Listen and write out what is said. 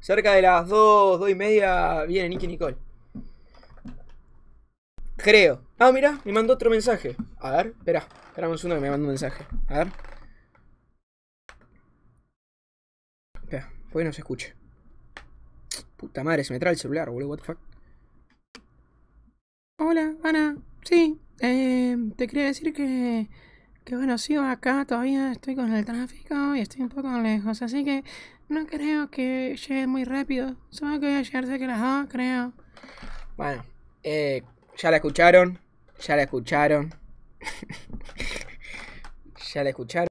Cerca de las 2, 2 y media viene Nicky Nicole. Creo. Ah, mira, me mandó otro mensaje. A ver, espera, esperamos un segundo que me mandó un mensaje. A ver. Espera, pues no se escuche. Puta madre, se me trae el celular, boludo, what the fuck. Hola, Ana. Sí, eh, te quería decir que que bueno, sigo acá, todavía estoy con el tráfico y estoy un poco lejos, así que no creo que llegue muy rápido. Solo que voy a llegar cerca las dos, creo. Bueno, eh, ya la escucharon, ya la escucharon. ya la escucharon.